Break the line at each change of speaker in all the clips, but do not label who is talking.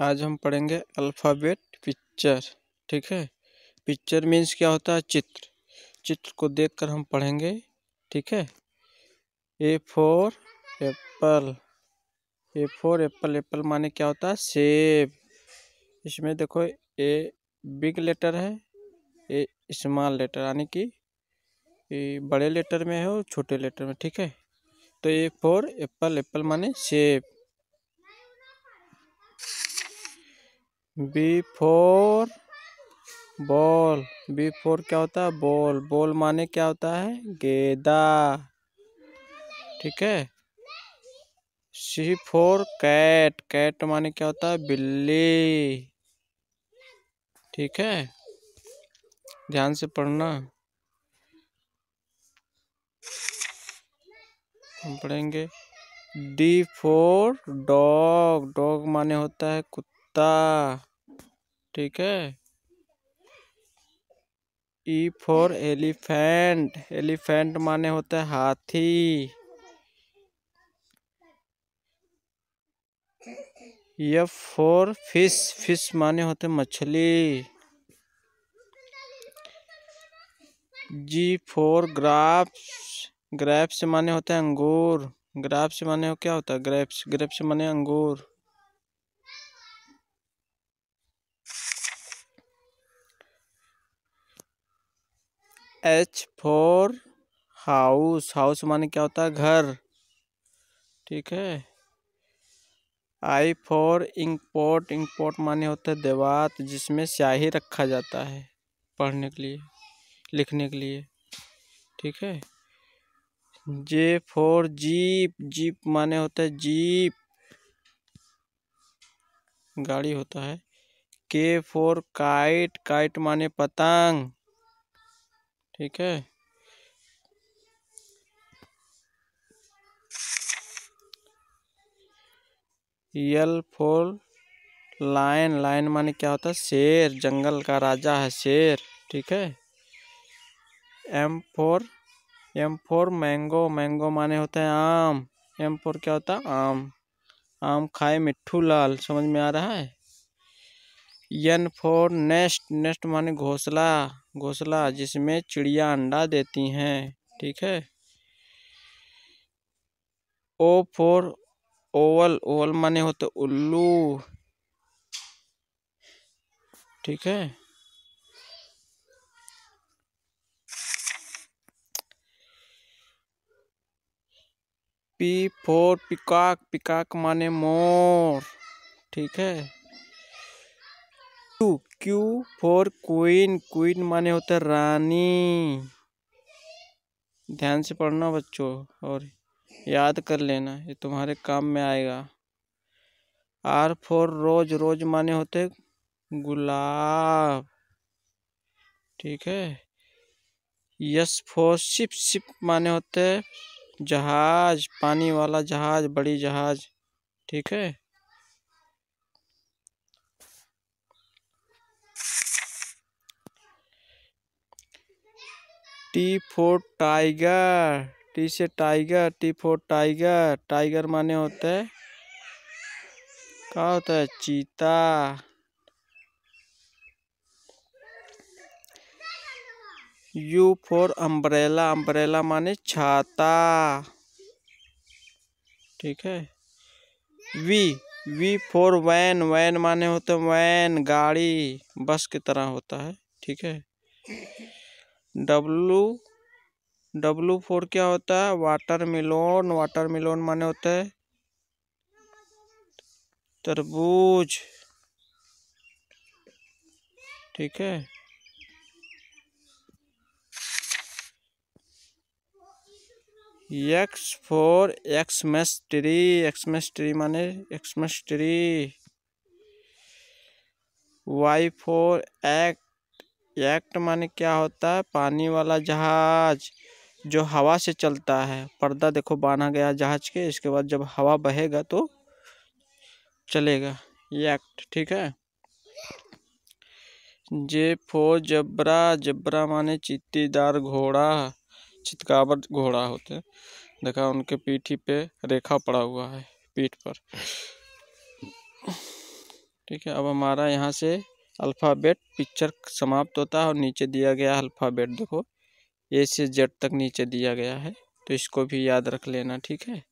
आज हम पढ़ेंगे अल्फ़ाबेट पिक्चर ठीक है पिक्चर मीन्स क्या होता है चित्र चित्र को देखकर हम पढ़ेंगे ठीक है A for apple A for apple apple माने क्या होता है सेब इसमें देखो ए बिग लेटर है ए स्मॉल लेटर यानी कि बड़े लेटर में है और छोटे लेटर में ठीक है तो ए फोर एप्पल एप्पल माने सेब B for ball B for क्या होता है बॉल बॉल माने क्या होता है गेंदा ठीक है सी फोर कैट कैट माने क्या होता है बिल्ली ठीक है ध्यान से पढ़ना हम पढ़ेंगे डी फोर डॉग डॉग माने होता है कुत्ता ठीक है ई फॉर एलिफेंट एलिफेंट माने होता है हाथी यफ फॉर फिश फिश माने होते e मछली जी फॉर ग्राफ्स ग्रेप्स माने होते हैं अंगूर ग्राफ्स माने हो क्या होता है ग्रेप्स ग्रेप्स माने अंगूर एच फोर हाउस हाउस माने क्या होता है घर ठीक है आई फोर इंकपोर्ट इंकपोर्ट माने होता है देवात जिसमें स्याही रखा जाता है पढ़ने के लिए लिखने के लिए ठीक है जे फोर जीप जीप माने होता है जीप गाड़ी होता है के फोर काइट काइट माने पतंग ठीक है यल फोर लाइन लाइन माने क्या होता है शेर जंगल का राजा है शेर ठीक है M for M for mango mango माने होता है आम एम फोर क्या होता है आम आम खाए मिट्ठू लाल समझ में आ रहा है यन फोर नेस्ट नेस्ट माने घोसला घोंसला जिसमें चिड़िया अंडा देती हैं ठीक है ओ फोर ओवल ओवल माने होते तो उल्लू ठीक है पी फोर पिकाक पिकाक माने मोर ठीक है क्यू फॉर क्वीन क्वीन माने होता है रानी ध्यान से पढ़ना बच्चों और याद कर लेना ये तुम्हारे काम में आएगा आर फॉर रोज रोज माने होते गुलाब ठीक है यस फॉर शिप शिप माने होते जहाज पानी वाला जहाज बड़ी जहाज ठीक है टी फोर टाइगर टी से tiger T for tiger tiger माने होते है क्या होता है चीता यू फोर अम्ब्रेला अम्ब्रेला माने छाता ठीक है V V for van van माने होते हैं वैन गाड़ी बस की तरह होता है ठीक है डब्लू डब्लू फोर क्या होता है वाटर मिलोन वाटर मिलोन माने होता है तरबूज ठीक है X for Xmas tree Xmas tree माने एक्समस ट्री वाई फोर एक एक्ट माने क्या होता है पानी वाला जहाज जो हवा से चलता है पर्दा देखो बांधा गया जहाज के इसके बाद जब हवा बहेगा तो चलेगा एक्ट ठीक है जे फो जबरा जबरा माने चित्तीदार घोड़ा चितकावर घोड़ा होते हैं देखा उनके पीठी पे रेखा पड़ा हुआ है पीठ पर ठीक है अब हमारा यहाँ से अल्फ़ाबेट पिक्चर समाप्त होता है और नीचे दिया गया अल्फ़ाबेट देखो ए से जेड तक नीचे दिया गया है तो इसको भी याद रख लेना ठीक है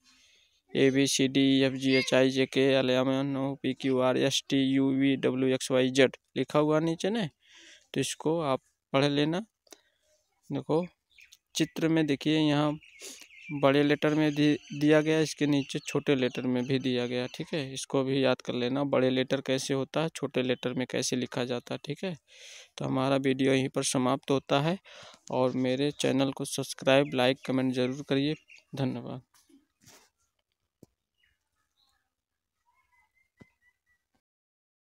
A B C D F G H I J K L M N O P Q R S T U V W X Y Z लिखा हुआ नीचे ने तो इसको आप पढ़ लेना देखो चित्र में देखिए यहाँ बड़े लेटर में दि दिया गया इसके नीचे छोटे लेटर में भी दिया गया ठीक है इसको भी याद कर लेना बड़े लेटर कैसे होता है छोटे लेटर में कैसे लिखा जाता है ठीक है तो हमारा वीडियो यहीं पर समाप्त होता है और मेरे चैनल को सब्सक्राइब लाइक कमेंट ज़रूर करिए धन्यवाद